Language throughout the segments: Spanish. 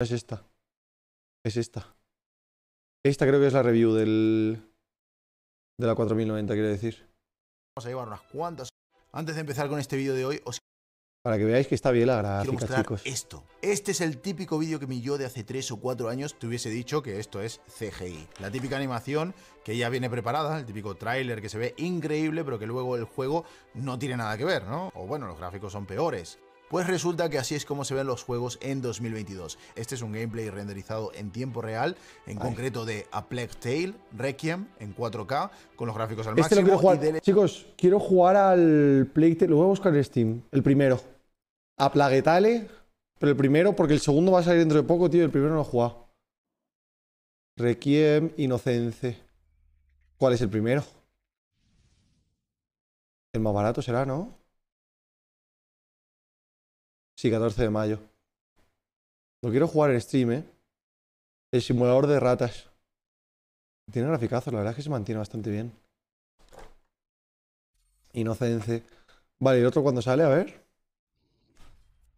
Es esta. Es esta. Esta creo que es la review del... De la 4090, quiero decir. Vamos a llevar unas cuantas. Antes de empezar con este vídeo de hoy, os... Para que veáis que está bien la gráfica, esto. Este es el típico vídeo que mi yo de hace 3 o 4 años te hubiese dicho que esto es CGI. La típica animación que ya viene preparada, el típico tráiler que se ve increíble, pero que luego el juego no tiene nada que ver, ¿no? O bueno, los gráficos son peores. Pues resulta que así es como se ven los juegos en 2022. Este es un gameplay renderizado en tiempo real, en concreto de A Plague Tale, Requiem, en 4K, con los gráficos al este máximo. Chicos, quiero jugar al Plague Tale, lo voy a buscar en Steam, el primero. A Plague Tale, pero el primero, porque el segundo va a salir dentro de poco, tío, el primero no lo he jugado. Requiem, Inocence. ¿Cuál es el primero? El más barato será, ¿no? Sí, 14 de mayo. Lo quiero jugar en stream, ¿eh? El simulador de ratas. Tiene graficazos, la verdad es que se mantiene bastante bien. Inocense. Vale, el otro cuando sale? A ver.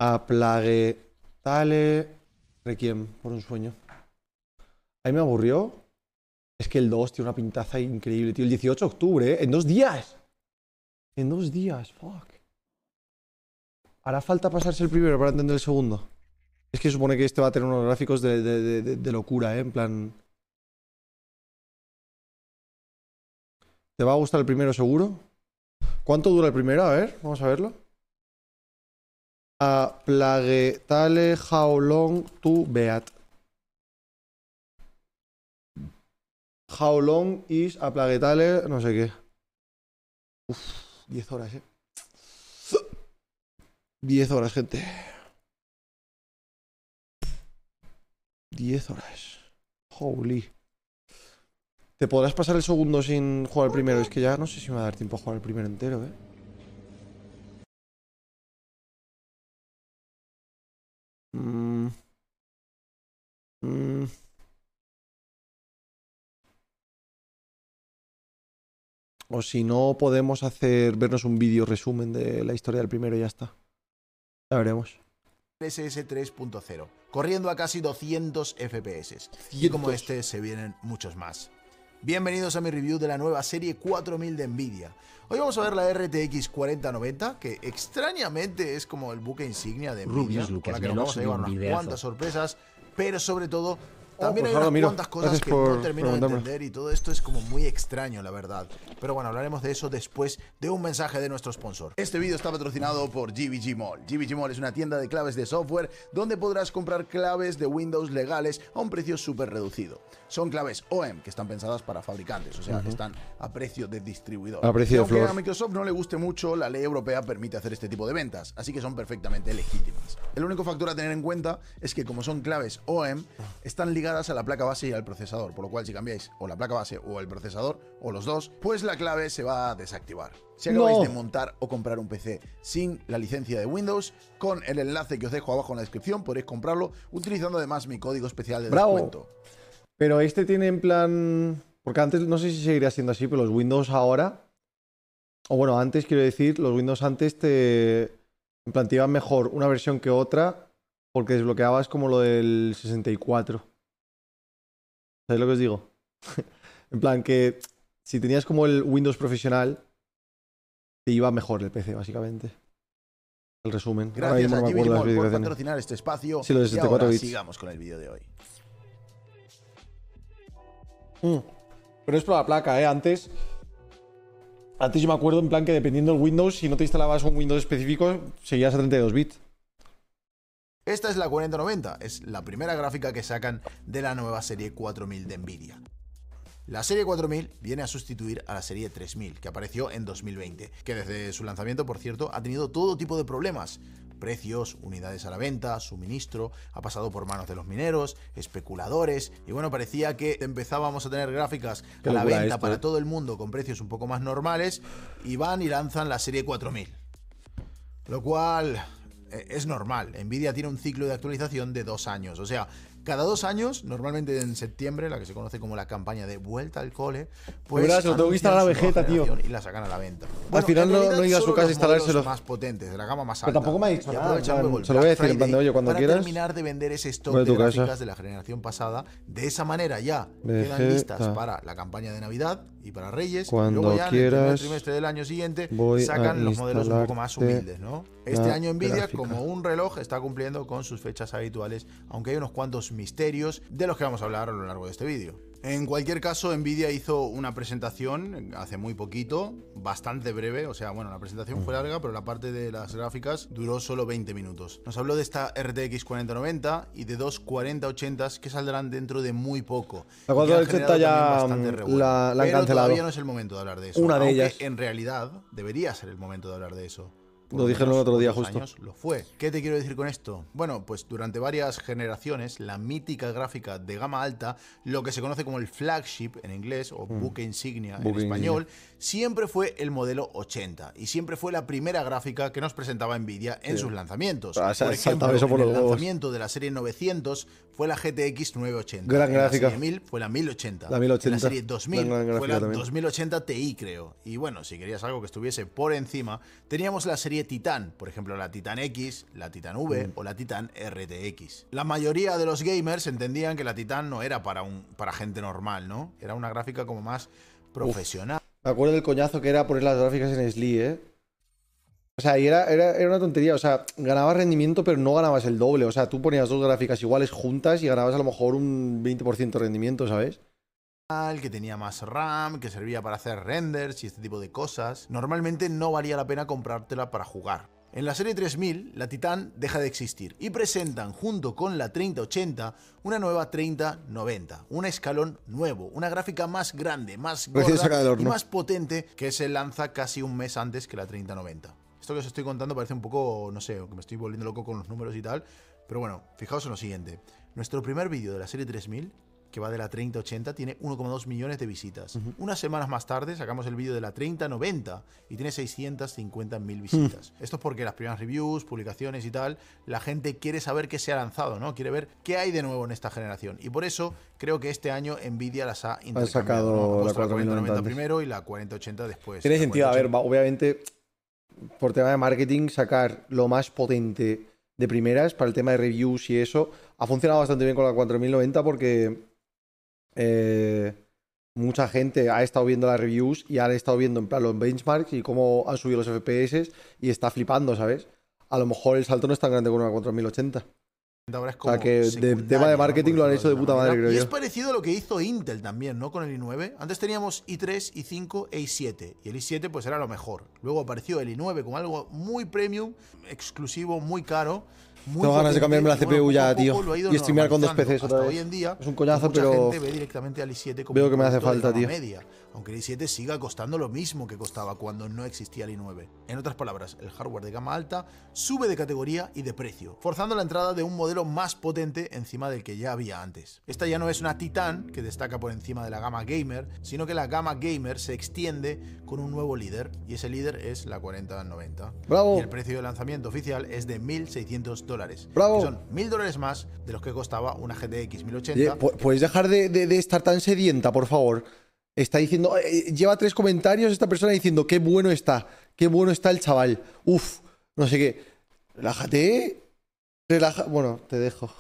A Plague. Tale. Requiem, por un sueño. ahí me aburrió. Es que el 2 tiene una pintaza increíble, tío. El 18 de octubre, ¿eh? En dos días. En dos días, fuck. ¿Hará falta pasarse el primero para entender el segundo? Es que supone que este va a tener unos gráficos de, de locura, ¿eh? En plan... ¿Te va a gustar el primero seguro? ¿Cuánto dura el primero? A ver, vamos a verlo. A plaguetale how long to beat. How long is a plaguetale no sé qué. Uf, 10 horas, eh. 10 horas, gente. 10 horas. Holy. Te podrás pasar el segundo sin jugar el primero. Es que ya no sé si me va a dar tiempo a jugar el primero entero, ¿eh? Mm. Mm. O si no, podemos hacer vernos un vídeo resumen de la historia del primero y ya está. Ya veremos. SS 3.0, corriendo a casi 200 FPS. Y como este se vienen muchos más. Bienvenidos a mi review de la nueva serie 4000 de Nvidia. Hoy vamos a ver la RTX 4090, que extrañamente es como el buque insignia de Nvidia, Rubius, que nos vamos cuantas sorpresas, pero sobre todo Oh, También hay unas cosas que no termino de entender y todo esto es como muy extraño, la verdad. Pero bueno, hablaremos de eso después de un mensaje de nuestro sponsor. Este vídeo está patrocinado por GBG Mall. GBG Mall es una tienda de claves de software donde podrás comprar claves de Windows legales a un precio súper reducido. Son claves OEM que están pensadas para fabricantes, o sea, que están a precio de distribuidor. A aunque a Microsoft no le guste mucho, la ley europea permite hacer este tipo de ventas, así que son perfectamente legítimas. El único factor a tener en cuenta es que como son claves OEM, están ligadas a la placa base y al procesador, por lo cual si cambiáis o la placa base o el procesador o los dos, pues la clave se va a desactivar. Si acabáis de montar o comprar un PC sin la licencia de Windows, con el enlace que os dejo abajo en la descripción podéis comprarlo utilizando además mi código especial de descuento. Pero este tiene en plan... Porque antes no sé si seguiría siendo así, pero los Windows ahora... O bueno, antes quiero decir, los Windows antes te... planteaban mejor una versión que otra porque desbloqueabas como lo del 64. ¿Sabéis lo que os digo? en plan, que si tenías como el Windows profesional, te iba mejor el PC, básicamente. El resumen. Gracias a por patrocinar este espacio. lo sigamos con el vídeo de hoy. Mm. Pero es por la placa, ¿eh? Antes... Antes yo me acuerdo en plan que dependiendo del Windows, si no te instalabas un Windows específico, seguías a 32 bits. Esta es la 4090, es la primera gráfica que sacan de la nueva serie 4000 de Nvidia. La serie 4000 viene a sustituir a la serie 3000, que apareció en 2020, que desde su lanzamiento, por cierto, ha tenido todo tipo de problemas. Precios, unidades a la venta, suministro, ha pasado por manos de los mineros, especuladores, y bueno, parecía que empezábamos a tener gráficas a la venta para eh. todo el mundo con precios un poco más normales, y van y lanzan la serie 4000. Lo cual eh, es normal. Nvidia tiene un ciclo de actualización de dos años. O sea, cada dos años, normalmente en septiembre, la que se conoce como la campaña de vuelta al cole, pues. Verás, lo tengo que instalar a la vegeta, tío. Y la sacan a la venta. al final no, no a su casa a instalarse los más potentes, de la gama más alta. Pero tampoco me ha dicho nada. se lo voy a decir en plan de cuando para quieras. terminar de vender ese stock de gráficas de la generación pasada. De esa manera ya quedan listas para la campaña de Navidad y para Reyes. Cuando y luego quieras, en el trimestre del año siguiente sacan los modelos un poco más humildes, ¿no? Este año Nvidia, como un reloj, está cumpliendo con sus fechas habituales, aunque hay unos cuantos misterios de los que vamos a hablar a lo largo de este vídeo. En cualquier caso, Nvidia hizo una presentación hace muy poquito, bastante breve, o sea, bueno, la presentación fue larga, pero la parte de las gráficas duró solo 20 minutos. Nos habló de esta RTX 4090 y de dos 4080s que saldrán dentro de muy poco. La mm, la pero Todavía no es el momento de hablar de eso. Una de ellas. En realidad, debería ser el momento de hablar de eso. Lo dijeron el otro día justo. lo fue. ¿Qué te quiero decir con esto? Bueno, pues durante varias generaciones, la mítica gráfica de gama alta, lo que se conoce como el flagship en inglés o mm. buque insignia en español, siempre fue el modelo 80 y siempre fue la primera gráfica que nos presentaba Nvidia en sus lanzamientos. Ah, por ejemplo, en el lanzamiento de la serie 900 fue la GTX 980. La serie 1000 fue la 1080. La 1080. En la serie 2000 fue la 2080 Ti, creo. Y bueno, si querías algo que estuviese por encima, teníamos la serie Titan, por ejemplo, la Titan X, la Titan V mm. o la Titan RTX. La mayoría de los gamers entendían que la Titan no era para, un, para gente normal, ¿no? Era una gráfica como más profesional. Me acuerdo del coñazo que era poner las gráficas en Sli, ¿eh? O sea, era, era, era, una tontería. O sea, ganabas rendimiento, pero no ganabas el doble. O sea, tú ponías dos gráficas iguales juntas y ganabas a lo mejor un 20% de rendimiento, ¿sabes? que tenía más RAM, que servía para hacer renders y este tipo de cosas. Normalmente no valía la pena comprártela para jugar. En la serie 3000, la Titan deja de existir y presentan junto con la 3080 una nueva 3090, un escalón nuevo, una gráfica más grande, más pues gorda más potente que se lanza casi un mes antes que la 3090. Esto que os estoy contando parece un poco, no sé, que me estoy volviendo loco con los números y tal, pero bueno, fijaos en lo siguiente. Nuestro primer vídeo de la serie 3000 que va de la 3080, tiene 1,2 millones de visitas. Unas semanas más tarde sacamos el vídeo de la 3090 y tiene 650.000 visitas. Esto es porque las primeras reviews, publicaciones y tal, la gente quiere saber qué se ha lanzado, ¿no? Quiere ver qué hay de nuevo en esta generación. Y por eso creo que este año Nvidia las ha intercambiado. sacado la 4090 primero y la 4080 después. Tiene sentido, a ver, obviamente, por tema de marketing, sacar lo más potente de primeras para el tema de reviews y eso, ha funcionado bastante bien con la 4090 porque eh, mucha gente ha estado viendo las reviews y han estado viendo en plan los benchmarks y cómo han subido los FPS y está flipando, ¿sabes? A lo mejor el salto no es tan grande como una 4080. o sea que de tema de marketing lo han hecho de puta madre, creo y es parecido a lo que hizo Intel también, ¿no? Con el i9. Antes teníamos i3, i5 e i7. Y el i7 pues era lo mejor. Luego apareció el i9 como algo muy premium, exclusivo, muy caro. Tengo ganas de cambiarme la CPU ya, tío. Y streamear con dos PCs otra vez. Hoy en día, es un coñazo, pero. veo que me hace falta, tío aunque el i7 siga costando lo mismo que costaba cuando no existía el i9. En otras palabras, el hardware de gama alta sube de categoría y de precio, forzando la entrada de un modelo más potente encima del que ya había antes. Esta ya no es una Titan que destaca por encima de la gama gamer, sino que la gama gamer se extiende con un nuevo líder, y ese líder es la 4090. ¡Bravo! Y el precio de lanzamiento oficial es de 1.600 dólares. ¡Bravo! son 1.000 dólares más de los que costaba una GTX 1080. ¿Puedes dejar de, de estar tan sedienta, por favor? está diciendo, eh, lleva tres comentarios esta persona diciendo, qué bueno está, qué bueno está el chaval, uf no sé qué. Relájate, relaja. Bueno, te dejo.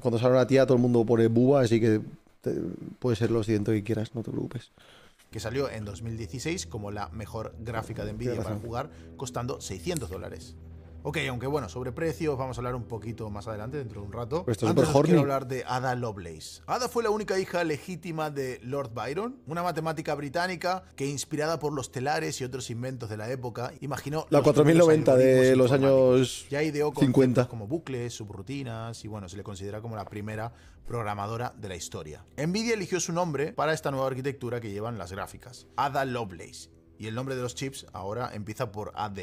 Cuando sale una tía, todo el mundo pone buba, así que puede ser lo siguiente que quieras, no te preocupes. Que salió en 2016 como la mejor gráfica de Nvidia para jugar, costando 600 dólares. Ok, aunque bueno, sobre precios vamos a hablar un poquito más adelante, dentro de un rato. es Antes quiero hablar de Ada Lovelace. Ada fue la única hija legítima de Lord Byron, una matemática británica que, inspirada por los telares y otros inventos de la época, imaginó. La 4090 de los años ya ideó 50. Como bucles, subrutinas, y bueno, se le considera como la primera programadora de la historia. Nvidia eligió su nombre para esta nueva arquitectura que llevan las gráficas, Ada Lovelace. Y el nombre de los chips ahora empieza por AD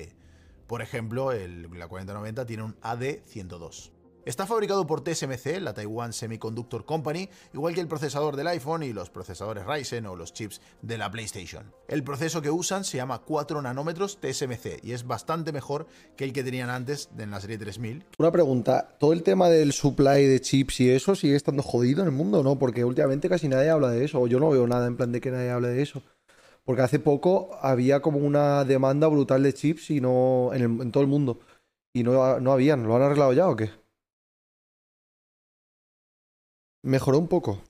por ejemplo, el, la 4090 tiene un AD102. Está fabricado por TSMC, la Taiwan Semiconductor Company, igual que el procesador del iPhone y los procesadores Ryzen o los chips de la PlayStation. El proceso que usan se llama 4 nanómetros TSMC y es bastante mejor que el que tenían antes en la serie 3000. Una pregunta, ¿todo el tema del supply de chips y eso sigue estando jodido en el mundo o no? Porque últimamente casi nadie habla de eso, o yo no veo nada en plan de que nadie hable de eso. Porque hace poco había como una demanda brutal de chips y no en, todo el mundo. Y no, no habían. ¿Lo han arreglado ya o qué? Mejoró un poco.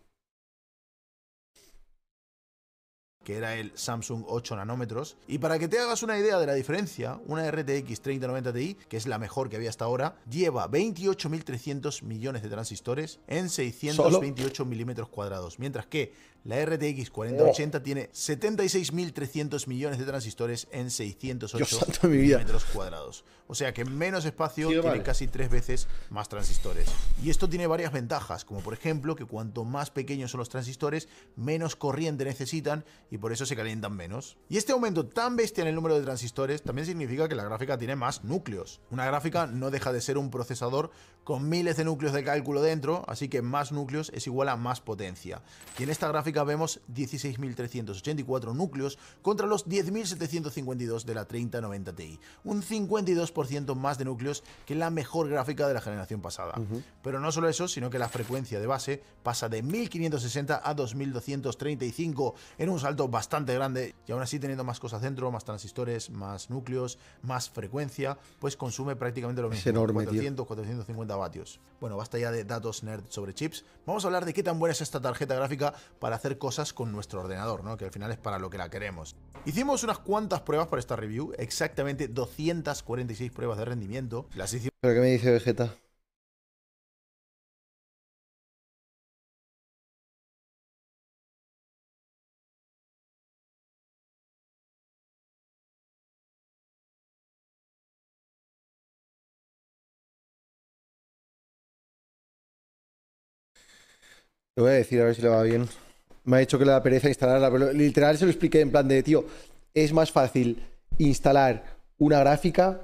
que era el Samsung 8 nanómetros. Y para que te hagas una idea de la diferencia, una RTX 3090 Ti, que es la mejor que había hasta ahora, lleva 28.300 millones de transistores en 628 milímetros cuadrados, mientras que la RTX 4080 tiene 76.300 millones de transistores en 608 metros cuadrados. O sea que menos espacio tiene casi tres veces más transistores. Y esto tiene varias ventajas, como por ejemplo que cuanto más pequeños son los transistores, menos corriente necesitan y por eso se calientan menos. Y este aumento tan bestia en el número de transistores también significa que la gráfica tiene más núcleos. Una gráfica no deja de ser un procesador con miles de núcleos de cálculo dentro, así que más núcleos es igual a más potencia. Y en esta gráfica vemos 16.384 núcleos contra los 10.752 de la 3090 Ti, un 52% más de núcleos que la mejor gráfica de la generación pasada. Pero no solo eso, sino que la frecuencia de base pasa de 1.560 a 2.235 en un salto bastante grande y aún así teniendo más cosas dentro, más transistores, más núcleos, más frecuencia, pues consume prácticamente lo mismo, 400, 450 vatios. Bueno, basta ya de datos nerd sobre chips, vamos a hablar de qué tan buena es esta tarjeta gráfica para hacer hacer cosas con nuestro ordenador, ¿no? que al final es para lo que la queremos. Hicimos unas cuantas pruebas para esta review, exactamente 246 pruebas de rendimiento. Las hicimos... ¿Pero qué me dice Vegeta? Te voy a decir a ver si le va bien me ha dicho que le da pereza instalarla, pero literal se lo expliqué en plan de, tío, es más fácil instalar una gráfica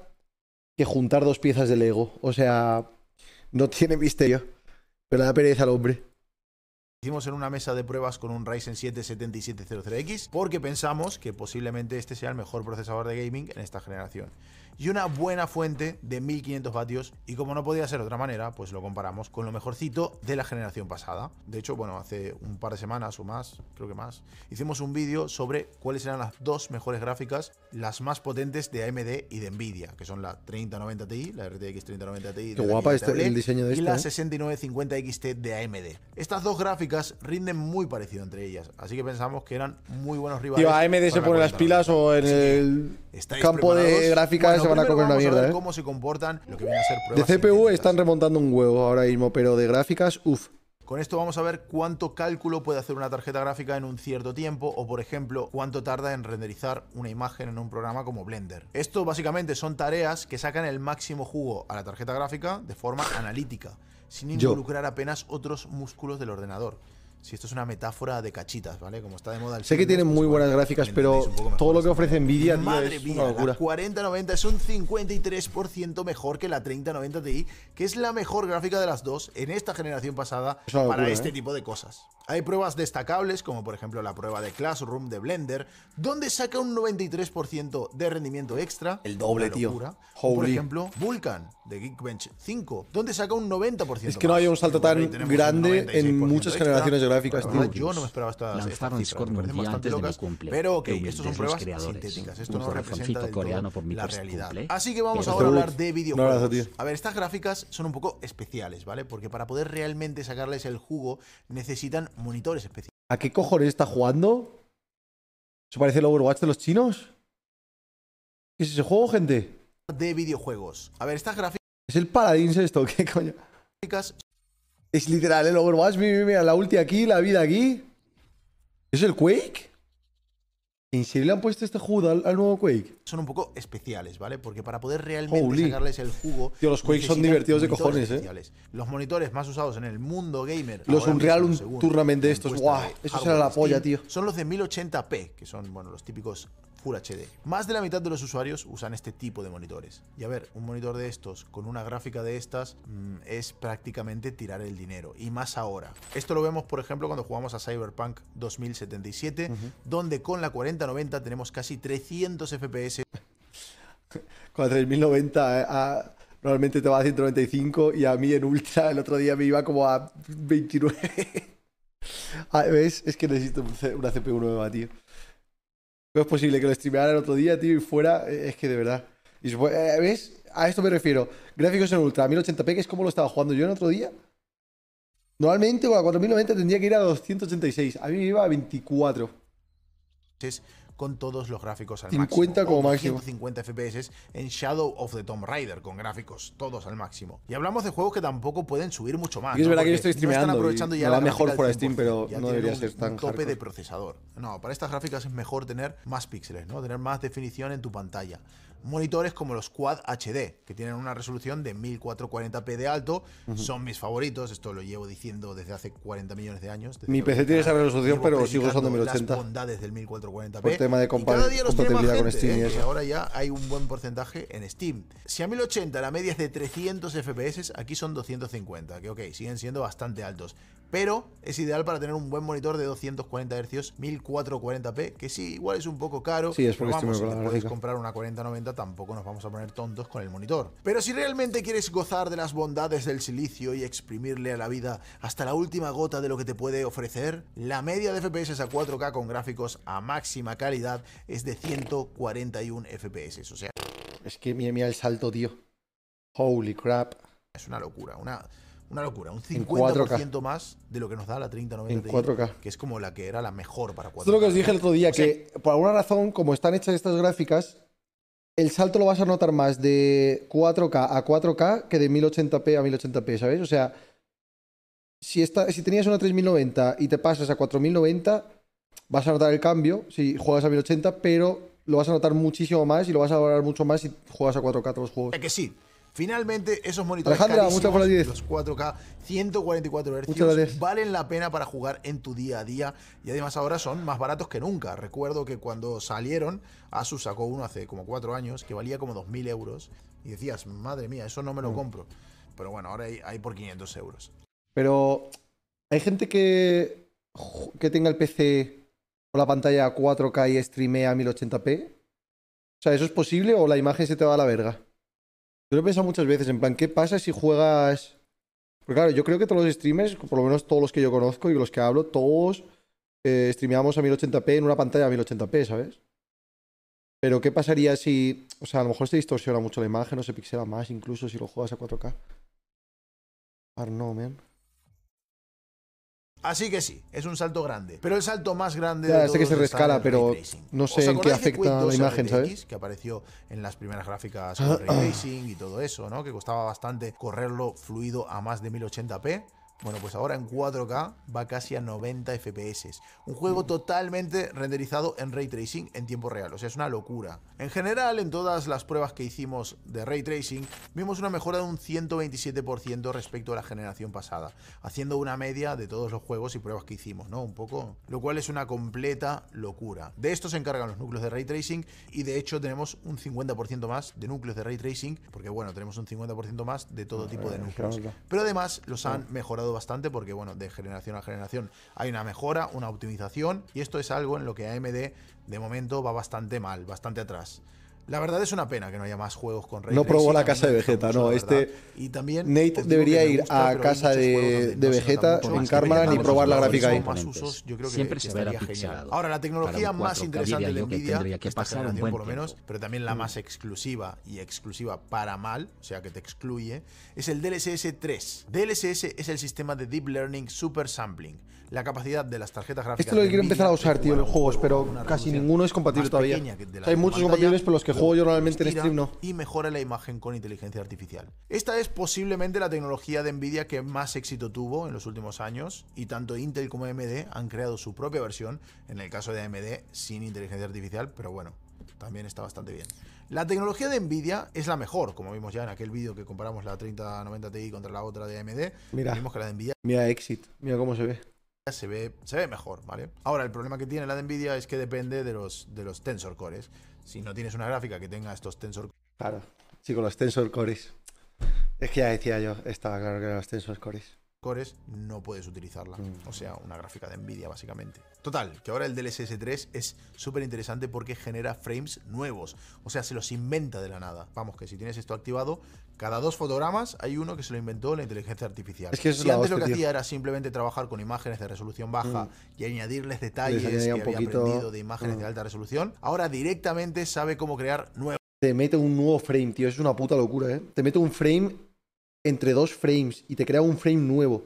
que juntar dos piezas de Lego. O sea, no tiene misterio, pero le da pereza al hombre. Hicimos en una mesa de pruebas con un Ryzen 7 7700X porque pensamos que posiblemente este sea el mejor procesador de gaming en esta generación. Y una buena fuente de 1500 vatios y como no podía ser de otra manera, pues lo comparamos con lo mejorcito de la generación pasada. De hecho, bueno, hace un par de semanas o más, creo que más, hicimos un vídeo sobre cuáles eran las dos mejores gráficas, las más potentes de AMD y de Nvidia, que son la 3090 Ti, la RTX 3090 Ti. Qué guapa este, el diseño de Y la 6950 este. XT de AMD. Estas dos gráficas rinden muy parecido entre ellas, así que pensamos que eran muy buenos rivales. A AMD se pone las pilas o en el campo de gráficas se van a comer una mierda. ¿eh? cómo se comportan, De CPU están remontando un huevo ahora mismo, pero de gráficas, uff. Con esto vamos a ver cuánto cálculo puede hacer una tarjeta gráfica en un cierto tiempo o, por ejemplo, cuánto tarda en renderizar una imagen en un programa como Blender. Esto básicamente son tareas que sacan el máximo jugo a la tarjeta gráfica de forma analítica sin involucrar apenas otros músculos del ordenador. Si esto es una metáfora de cachitas, ¿vale? Como está de moda Sé que tienen pues muy buenas gráficas, pero todo lo que ofrece Nvidia Madre es una locura. La 4090 es un 53% mejor que la 3090 Ti, que es la mejor gráfica de las dos en esta generación pasada para este ¿eh? tipo de cosas. Hay pruebas destacables, como por ejemplo la prueba de Classroom de Blender, donde saca un 93% de rendimiento extra. El doble, tío. Por ejemplo, Vulcan de Geekbench 5, donde saca un 90%. Es que no había un salto tan grande en muchas generaciones de yo no me esperaba esta estas cifras, me bastante locas, pero ok, esto pues, son pruebas sintéticas, esto no representa coreano todo la realidad. Así que vamos ahora a hablar de videojuegos. A ver, estas gráficas son un poco especiales, ¿vale? Porque para poder realmente sacarles el jugo necesitan monitores especiales. ¿A qué cojones está jugando? ¿Se parece el Overwatch de los chinos? ¿Qué es ese juego, gente? De videojuegos. A ver, estas gráficas... ¿Es el Paladins esto? ¿Qué coño? Es literal el Overwatch. Mira, mira, la ulti aquí, la vida aquí. ¿Es el Quake? ¿En serio le han puesto este judo al, nuevo Quake? Son un poco especiales, ¿vale? Porque para poder realmente sacarles el jugo. Tío, los Quakes son divertidos de cojones, ¿eh? Los monitores más usados en el mundo gamer. Los Unreal un Tournament de estos, ¡guau! eso será la polla, tío. Son los de 1080p, que son, bueno, los típicos Full HD. Más de la mitad de los usuarios usan este tipo de monitores. Y a ver, un monitor de estos con una gráfica de estas mm, es prácticamente tirar el dinero. Y más ahora. Esto lo vemos, por ejemplo, cuando jugamos a Cyberpunk 2077, donde con la 4090 tenemos casi 300 FPS. con la 3090 eh, ah, normalmente te va a 195 y a mí en ultra el otro día me iba como a 29. Ah, ¿Ves? Es que necesito una CPU nueva, tío. Pues es posible que lo streameara el otro día, tío, y fuera? Eh, es que de verdad. Y eh, ¿Ves? A esto me refiero. Gráficos en ultra, 1080p, que es como lo estaba jugando yo el otro día. Normalmente con la 4090 tendría que ir a 286. A mí me iba a 24 con todos los gráficos al máximo. 50 como máximo. 150 FPS en Shadow of the Tomb Raider, con gráficos todos al máximo. Y hablamos de juegos que tampoco pueden subir mucho más. Y es verdad que yo estoy streameando. aprovechando ya me mejor fuera Steam, pero no debería ser tan. tope de procesador. No, para estas gráficas es mejor tener más píxeles, ¿no? Tener más definición en tu pantalla monitores como los Quad HD, que tienen una resolución de 1440p de alto, son mis favoritos, esto lo llevo diciendo desde hace 40 millones de años. Mi PC tiene esa resolución, pero sigo usando 1080. Las bondades del 1440p. Por tema de compatibilidad con Steam. y ¿eh? eso. ahora ya hay un buen porcentaje en Steam. Si a 1080 la media es de 300 FPS, aquí son 250, que ok, siguen siendo bastante altos pero es ideal para tener un buen monitor de 240 Hz 1440p, que sí, igual es un poco caro. Sí, es porque pero vamos, si te puedes comprar una 4090 tampoco nos vamos a poner tontos con el monitor. Pero si realmente quieres gozar de las bondades del silicio y exprimirle a la vida hasta la última gota de lo que te puede ofrecer, la media de FPS a 4K con gráficos a máxima calidad es de 141 FPS, o sea... Es que mía mira el salto, tío. Holy crap. Es una locura, una... Una locura, un 50% más de lo que nos da la 3090 Ti, 4K. que es como la que era la mejor para 4K. Esto es lo que os dije el otro día, que por alguna razón, como están hechas estas gráficas, el salto lo vas a notar más de 4K a 4K que de 1080p a 1080p, ¿sabes? O sea, si, si tenías una 3090 y te pasas a 4090, vas a notar el cambio si juegas a 1080, pero lo vas a notar muchísimo más y lo vas a valorar mucho más si juegas a 4K todos los juegos. Es que sí, Finalmente, esos monitores Alejandra, los 4K, 144 Hz, valen la pena para jugar en tu día a día y además ahora son más baratos que nunca. Recuerdo que cuando salieron, Asus sacó uno hace como 4 años que valía como 2.000 euros y decías, madre mía, eso no me lo mm. compro. Pero bueno, ahora hay, por 500 euros. Pero hay gente que, que tenga el PC o la pantalla 4K y streamea a 1080p. O sea, ¿eso es posible o la imagen se te va a la verga? Yo lo he pensado muchas veces, en plan, ¿qué pasa si juegas...? Porque claro, yo creo que todos los streamers, por lo menos todos los que yo conozco y los que hablo, todos eh, streameamos a 1080p en una pantalla a 1080p, ¿sabes? Pero ¿qué pasaría si... O sea, a lo mejor se distorsiona mucho la imagen o se pixela más incluso si lo juegas a 4K. know, man. Así que sí, es un salto grande. Pero el salto más grande ya, sé que se rescala, pero no sé en qué afecta la imagen, ¿sabes? Que apareció en las primeras gráficas con Ray y todo eso, ¿no? Que costaba bastante correrlo fluido a más de 1080p. Bueno, pues ahora en 4K va casi a 90 FPS. Un juego mm. totalmente renderizado en ray tracing en tiempo real, o sea, es una locura. En general, en todas las pruebas que hicimos de ray tracing, vimos una mejora de un 127% respecto a la generación pasada, haciendo una media de todos los juegos y pruebas que hicimos, ¿no? Un poco, lo cual es una completa locura. De esto se encargan los núcleos de ray tracing y de hecho tenemos un 50% más de núcleos de ray tracing, porque bueno, tenemos un 50% más de todo ah, tipo de eh, núcleos. Pero además los han mejorado bastante porque, bueno, de generación a generación hay una mejora, una optimización y esto es algo en lo que AMD de momento va bastante mal, bastante atrás. La verdad es una pena que no haya más juegos con Ray No probó la casa de Vegeta, no. Este y también Nate debería ir a casa de, Vegeta en Carmelan y probar la gráfica ahí. usos, yo creo que, Siempre se Ahora, la tecnología más interesante de Nvidia, que por lo menos, pero también la mm. más exclusiva y exclusiva para mal, o sea que te excluye, es el DLSS 3. DLSS es el sistema de Deep Learning Super Sampling la capacidad de las tarjetas gráficas. Esto lo que quiero empezar a usar, tío, en pues juegos, pero casi ninguno es compatible todavía. hay muchos compatibles, pero los que juego yo normalmente en stream no. Y mejora la imagen con inteligencia artificial. Esta es posiblemente la tecnología de Nvidia que más éxito tuvo en los últimos años, y tanto Intel como AMD han creado su propia versión, en el caso de AMD sin inteligencia artificial, pero bueno, también está bastante bien. La tecnología de Nvidia es la mejor, como vimos ya en aquel vídeo que comparamos la 3090 Ti contra la otra de AMD. Mira, que la de Nvidia. Mira, Exit, mira cómo se ve se ve, se ve mejor, ¿vale? Ahora, el problema que tiene la de Nvidia es que depende de los, de los tensor cores. Si no tienes una gráfica que tenga estos tensor Claro, sí, con los tensor cores. Es que ya decía yo, estaba claro que los tensor cores. Cores no puedes utilizarla. Mm. O sea, una gráfica de Nvidia, básicamente. Total, que ahora el DLSS 3 es súper interesante porque genera frames nuevos. O sea, se los inventa de la nada. Vamos, que si tienes esto activado, cada dos fotogramas hay uno que se lo inventó la inteligencia artificial. si antes lo que, hacía era simplemente trabajar con imágenes de resolución baja mm. y añadirles detalles que había aprendido de imágenes de mm. alta resolución, ahora directamente sabe cómo crear nuevos. Te mete un nuevo frame, tío. Es una puta locura, ¿eh? Te mete un frame entre dos frames y te crea un frame nuevo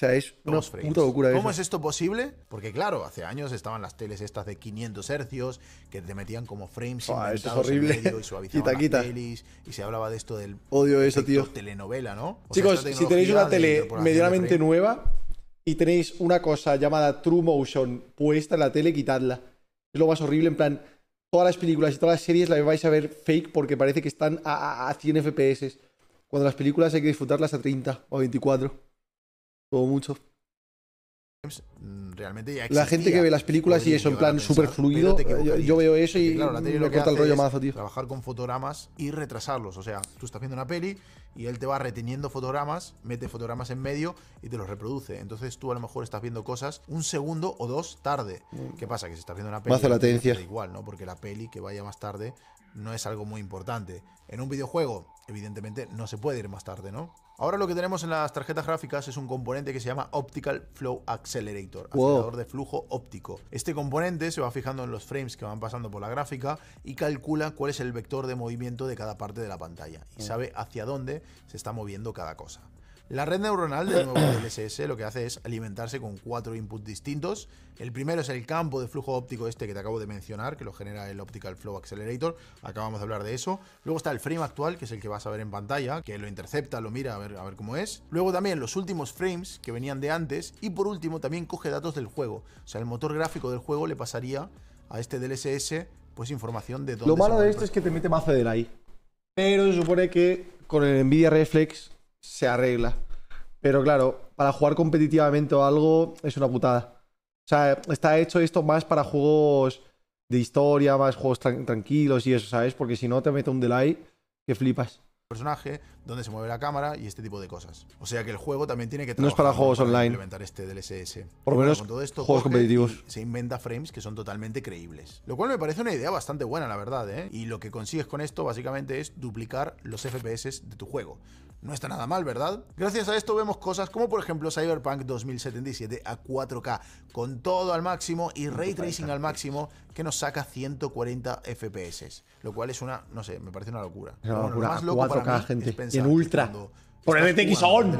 sea, es una puta locura ¿Cómo es esto posible? Porque claro, hace años estaban las teles estas de 500 hercios que te metían como frames inventados horrible. En y suavizaban y se hablaba de esto del Odio eso, tío. telenovela, ¿no? Chicos, si tenéis una tele medianamente nueva y tenéis una cosa llamada True Motion puesta en la tele, quitadla. Es lo más horrible, en plan, todas las películas y todas las series las vais a ver fake porque parece que están a, 100 FPS. Cuando las películas hay que disfrutarlas a 30 o 24 o mucho. Mm, realmente La gente que ve las películas y eso en plan super fluido, yo, veo eso y lo que el rollo mazo, Trabajar con fotogramas y retrasarlos. O sea, tú estás viendo una peli y él te va reteniendo fotogramas, mete fotogramas en medio y te los reproduce. Entonces tú a lo mejor estás viendo cosas un segundo o dos tarde. Mm. ¿Qué pasa? Que si estás viendo una peli. latencia. Da igual, ¿no? Porque la peli que vaya más tarde no es algo muy importante. En un videojuego, evidentemente, no se puede ir más tarde, ¿no? Ahora lo que tenemos en las tarjetas gráficas es un componente que se llama Optical Flow Accelerator, acelerador de flujo óptico. Este componente se va fijando en los frames que van pasando por la gráfica y calcula cuál es el vector de movimiento de cada parte de la pantalla y mm. sabe hacia dónde se está moviendo cada cosa. La red neuronal del nuevo DLSS lo que hace es alimentarse con cuatro inputs distintos. El primero es el campo de flujo óptico este que te acabo de mencionar, que lo genera el Optical Flow Accelerator. Acabamos de hablar de eso. Luego está el frame actual, que es el que vas a ver en pantalla, que lo intercepta, lo mira a ver, a ver cómo es. Luego también los últimos frames que venían de antes. Y por último también coge datos del juego. O sea, el motor gráfico del juego le pasaría a este DLSS pues información de dónde... Lo malo de esto es que te mete más de ahí. Pero se supone que con el Nvidia Reflex se arregla. Pero claro, para jugar competitivamente o algo es una putada. O sea, está hecho esto más para juegos de historia, más juegos tranquilos y eso, ¿sabes? Porque si no te mete un delay que flipas. Personaje, donde se mueve la cámara y este tipo de cosas. O sea que el juego también tiene que trabajar no es para juegos online. Implementar este DLSS. Por lo menos con todo esto, juegos competitivos. Se inventa frames que son totalmente creíbles. Lo cual me parece una idea bastante buena, la verdad. ¿eh? Y lo que consigues con esto básicamente es duplicar los FPS de tu juego. No está nada mal, ¿verdad? Gracias a esto vemos cosas como por ejemplo Cyberpunk 2077 a 4K con todo al máximo y ray tracing al máximo que nos saca 140 FPS, lo cual es una, no sé, me parece una locura. Es locura. más loco 4K, gente. Ultra. Por el RTX On.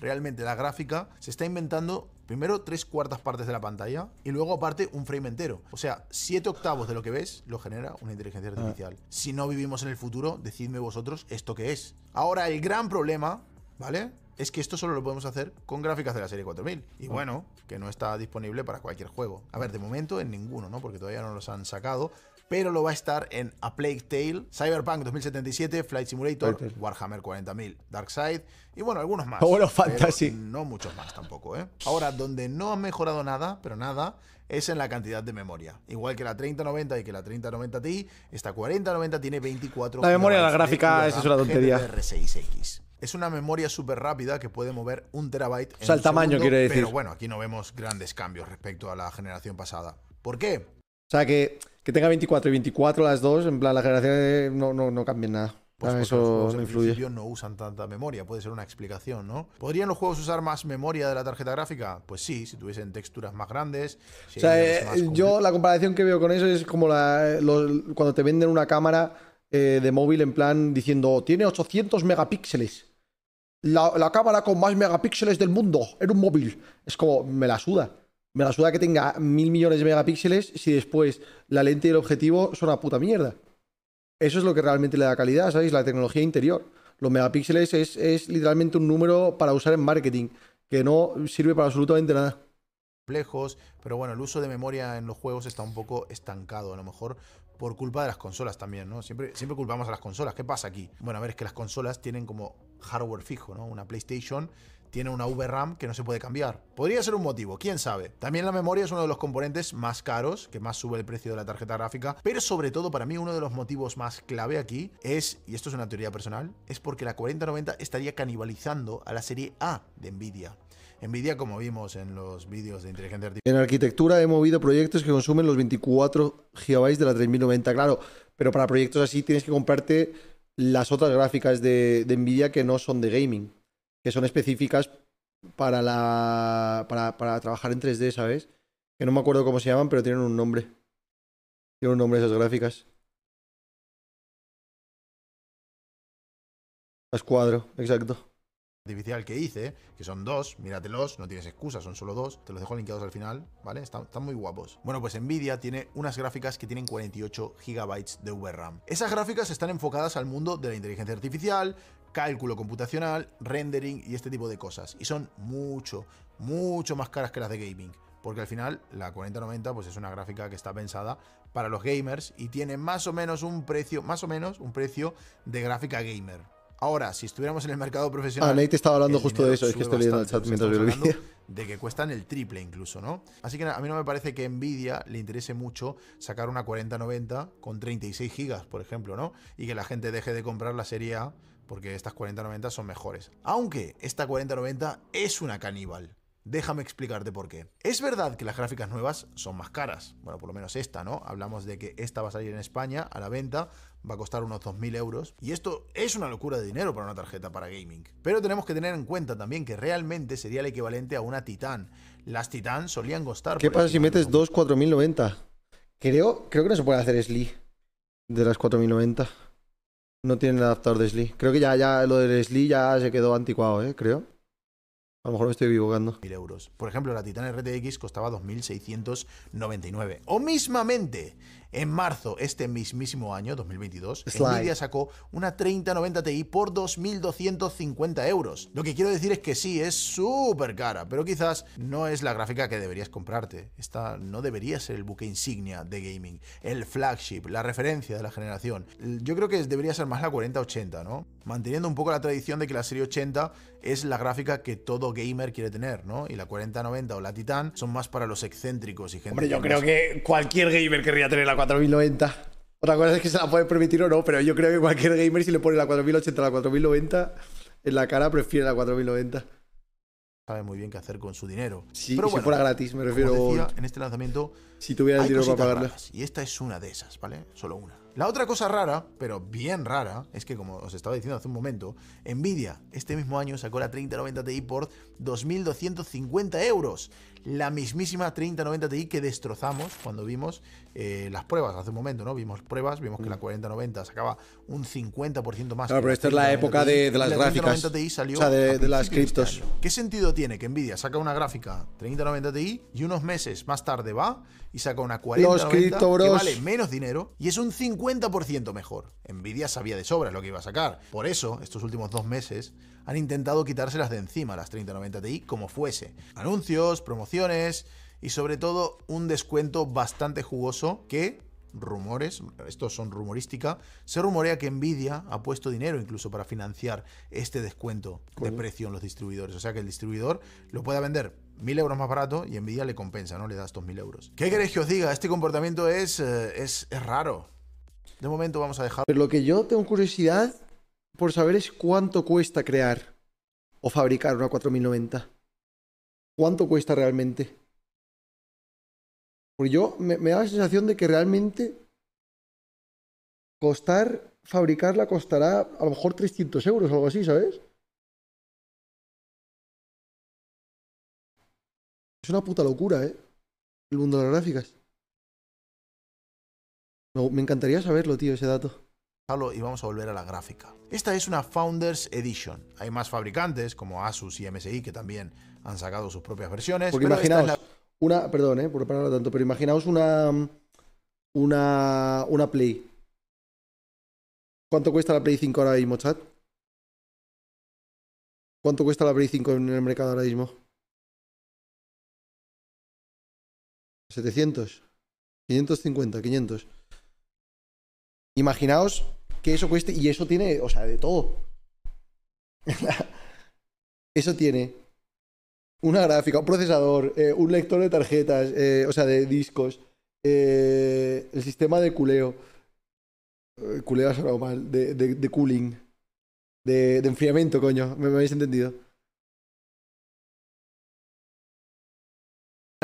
realmente la gráfica se está inventando primero tres cuartas partes de la pantalla y luego aparte un frame entero. O sea, siete octavos de lo que ves lo genera una inteligencia ah. artificial. Si no vivimos en el futuro, decidme vosotros esto que es. Ahora, el gran problema, ¿vale? es que esto solo lo podemos hacer con gráficas de la serie 4000. Y ah. bueno, que no está disponible para cualquier juego. A ver, de momento en ninguno, ¿no? Porque todavía no los han sacado pero lo va a estar en A Plague Tale, Cyberpunk 2077, Flight Simulator, Warhammer 40.000, Darkseid y bueno, algunos más. Bueno, fantasy. No muchos más tampoco, ¿eh? Ahora, donde no ha mejorado nada, pero nada, es en la cantidad de memoria. Igual que la 3090 y que la 3090 Ti, esta 4090 tiene 24 La memoria de la gráfica, es una tontería. r 6 x Es una memoria súper rápida que puede mover un terabyte. En o sea, el tamaño, quiere decir. Pero bueno, aquí no vemos grandes cambios respecto a la generación pasada. ¿Por qué? O sea, que, que tenga 24 y 24 las dos, en plan, las generaciones no, no, cambian nada. Pues ah, eso los juegos no influye. no usan tanta memoria, puede ser una explicación, ¿no? ¿Podrían los juegos usar más memoria de la tarjeta gráfica? Pues sí, si tuviesen texturas más grandes. o sea, eh, eh, yo la comparación que veo con eso es como la, cuando te venden una cámara eh, de móvil en plan diciendo, tiene 800 megapíxeles. La, la cámara con más megapíxeles del mundo en un móvil. Es como, me la suda. Me la suda que tenga mil millones de megapíxeles si después la lente y el objetivo son una puta mierda. Eso es lo que realmente le da calidad, ¿sabéis? La tecnología interior. Los megapíxeles es, literalmente un número para usar en marketing, que no sirve para absolutamente nada complejos, pero bueno, el uso de memoria en los juegos está un poco estancado, a lo mejor por culpa de las consolas también, ¿no? Siempre, siempre culpamos a las consolas, ¿qué pasa aquí? Bueno, a ver, es que las consolas tienen como hardware fijo, ¿no? Una PlayStation tiene una VRAM que no se puede cambiar. Podría ser un motivo, quién sabe. También la memoria es uno de los componentes más caros, que más sube el precio de la tarjeta gráfica, pero sobre todo para mí uno de los motivos más clave aquí es, y esto es una teoría personal, es porque la 4090 estaría canibalizando a la serie A de Nvidia. Nvidia, como vimos en los vídeos de inteligencia artificial. En arquitectura he movido proyectos que consumen los 24 GB de la 3090, claro, pero para proyectos así tienes que comprarte las otras gráficas de, de Nvidia que no son de gaming que son específicas para, la, para, para trabajar en 3D, ¿sabes? Que no me acuerdo cómo se llaman, pero tienen un nombre. Tienen un nombre esas gráficas. Las cuadro, exacto. Artificial que hice, que son dos, míratelos, no tienes excusa, son solo dos, te los dejo linkados al final, ¿vale? Están, están, muy guapos. Bueno, pues Nvidia tiene unas gráficas que tienen 48 GB de VRAM. Esas gráficas están enfocadas al mundo de la inteligencia artificial, cálculo computacional, rendering y este tipo de cosas. Y son mucho, mucho más caras que las de gaming. Porque al final la 4090 pues es una gráfica que está pensada para los gamers y tiene más o menos un precio, más o menos un precio de gráfica gamer. Ahora, si estuviéramos en el mercado profesional. Ah, Nate estaba hablando justo de eso, es que estoy leyendo el chat mientras lo De que cuestan el triple incluso, ¿no? Así que a mí no me parece que Nvidia le interese mucho sacar una 4090 con 36 GB, por ejemplo, ¿no? Y que la gente deje de comprar la serie porque estas 4090 son mejores. Aunque esta 4090 es una caníbal. Déjame explicarte por qué. Es verdad que las gráficas nuevas son más caras, bueno, por lo menos esta, ¿no? Hablamos de que esta va a salir en España a la venta, va a costar unos 2.000 euros, y esto es una locura de dinero para una tarjeta para gaming. Pero tenemos que tener en cuenta también que realmente sería el equivalente a una Titan. Las Titan solían costar... ¿Qué pasa si metes dos 4.090? Creo, creo que no se puede hacer Sli de las 4.090. No tiene el adaptador de Slee. Creo que ya, ya lo del Slee ya se quedó anticuado, ¿eh? Creo. A lo mejor me estoy equivocando. Mil euros. Por ejemplo, la Titan RTX costaba 2.699. O mismamente, en marzo, este mismísimo año, 2022, Nvidia sacó una 3090 Ti por 2.250 euros. Lo que quiero decir es que sí, es súper cara, pero quizás no es la gráfica que deberías comprarte. Esta no debería ser el buque insignia de gaming, el flagship, la referencia de la generación. Yo creo que debería ser más la 4080, ¿no? Manteniendo un poco la tradición de que la serie 80 es la gráfica que todo gamer quiere tener, ¿no? Y la 4090 o la Titan son más para los excéntricos y gente. Hombre, yo creo que cualquier gamer querría tener la 4090. Otra cosa es que se la puede permitir o no, pero yo creo que cualquier gamer si le pone la 4080 a la 4090, en la cara prefiere la 4090. Sabe muy bien qué hacer con su dinero. Sí, pero si fuera gratis, me refiero. en este lanzamiento. Si tuviera el dinero para pagarla. y esta es una de esas, ¿vale? Solo una. La otra cosa rara, pero bien rara, es que como os estaba diciendo hace un momento, Nvidia este mismo año sacó la 3090 Ti por 2.250 euros la mismísima 3090 Ti que destrozamos cuando vimos eh, las pruebas hace un momento, ¿no? Vimos pruebas, vimos que la 4090 mm. sacaba un 50% más. Claro, pero esta es la época de, las la gráficas. Ti salió o sea, de, las criptos. Este ¿Qué sentido tiene que Nvidia saca una gráfica 3090 Ti y unos meses más tarde va y saca una 4090 que vale menos dinero y es un 50% mejor? Nvidia sabía de sobra lo que iba a sacar. Por eso, estos últimos dos meses han intentado quitárselas de encima las 3090 Ti como fuese. Anuncios, promociones y sobre todo un descuento bastante jugoso que rumores, estos son rumorística, se rumorea que Nvidia ha puesto dinero incluso para financiar este descuento de precio en los distribuidores. O sea que el distribuidor lo pueda vender mil euros más barato y Nvidia le compensa, ¿no? Le da estos mil euros. ¿Qué queréis que os diga? Este comportamiento es, eh, es, es raro. De momento vamos a dejar. Pero lo que yo tengo curiosidad por saber es cuánto cuesta crear o fabricar una 4090. ¿Cuánto cuesta realmente? Porque yo me, da la sensación de que realmente costar, fabricarla costará a lo mejor 300 euros o algo así, ¿sabes? Es una puta locura, ¿eh? El mundo de las gráficas. me encantaría saberlo, tío, ese dato y vamos a volver a la gráfica. Esta es una Founders Edition. Hay más fabricantes como Asus y MSI que también han sacado sus propias versiones. Porque imaginaos, una, perdón, eh, por tanto, pero imaginaos una, una, una Play. ¿Cuánto cuesta la Play 5 ahora mismo, chat? ¿Cuánto cuesta la Play 5 en el mercado ahora mismo? 700, 550, 500. Imaginaos que eso cueste, y eso tiene, o sea, de todo. eso tiene una gráfica, un procesador, eh, un lector de tarjetas, eh, o sea, de discos, eh, el sistema de culeo, culeo ha mal, de, de, cooling, de, enfriamiento, coño, me habéis entendido.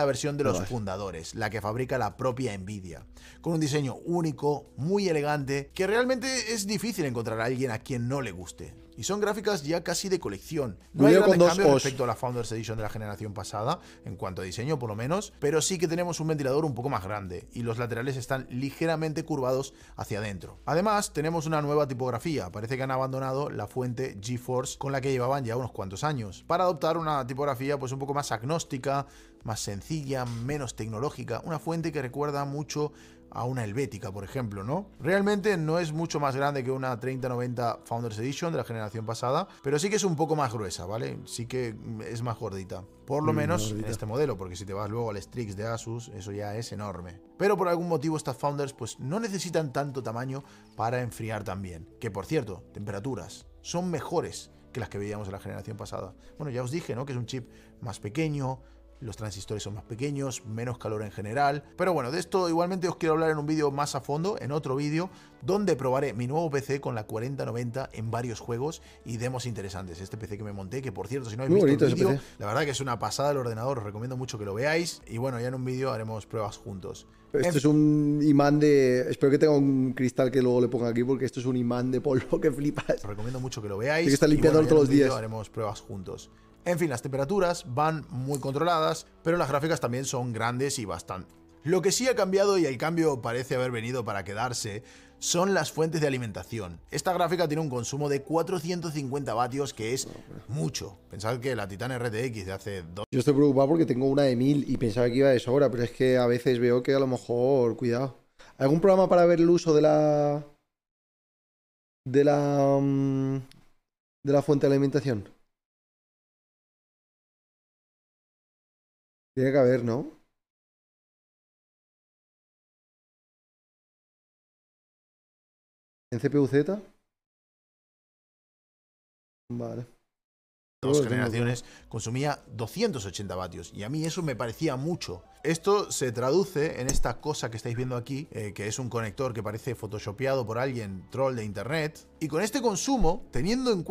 versión de los fundadores, la que fabrica la propia Nvidia, con un diseño único, muy elegante, que realmente es difícil encontrar a alguien a quien no le guste. Y son gráficas ya casi de colección. No hay grandes cambios respecto a la Founders Edition de la generación pasada, en cuanto a diseño por lo menos, pero sí que tenemos un ventilador un poco más grande y los laterales están ligeramente curvados hacia adentro. Además, tenemos una nueva tipografía. Parece que han abandonado la fuente GeForce con la que llevaban ya unos cuantos años, para adoptar una tipografía pues un poco más agnóstica, más sencilla, menos tecnológica, una fuente que recuerda mucho a una Helvética, por ejemplo, ¿no? Realmente no es mucho más grande que una 3090 Founders Edition de la generación pasada, pero sí que es un poco más gruesa, ¿vale? Sí que es más gordita. Por lo mm, menos este modelo, porque si te vas luego al Strix de Asus, eso ya es enorme. Pero por algún motivo estas Founders pues no necesitan tanto tamaño para enfriar también. Que por cierto, temperaturas son mejores que las que veíamos en la generación pasada. Bueno, ya os dije, ¿no? Que es un chip más pequeño, los transistores son más pequeños, menos calor en general. Pero bueno, de esto igualmente os quiero hablar en un vídeo más a fondo, en otro vídeo, donde probaré mi nuevo PC con la 4090 en varios juegos y demos interesantes. Este PC que me monté, que por cierto, si no habéis visto el vídeo, la verdad que es una pasada el ordenador, os recomiendo mucho que lo veáis. Y bueno, ya en un vídeo haremos pruebas juntos. esto es un imán de... Espero que tenga un cristal que luego le ponga aquí porque esto es un imán de polvo que flipas. Os recomiendo mucho que lo veáis. está limpiando todos los días. Haremos pruebas juntos. En fin, las temperaturas van muy controladas, pero las gráficas también son grandes y bastante. Lo que sí ha cambiado y el cambio parece haber venido para quedarse son las fuentes de alimentación. Esta gráfica tiene un consumo de 450 vatios, que es mucho. Pensad que la Titan RTX de hace dos... Yo estoy preocupado porque tengo una de 1000 y pensaba que iba de sobra, pero es que a veces veo que a lo mejor... Cuidado. ¿Algún programa para ver el uso de la... de la... Mm, de la fuente de alimentación? Tiene que haber, ¿no? ¿En ¿En CPU-Z? Vale. Dos generaciones consumía 280 vatios y a mí eso me parecía mucho. Esto se traduce en esta cosa que estáis viendo aquí, eh, que es un conector que parece photoshopeado por alguien troll de internet. Y con este consumo, teniendo en cuenta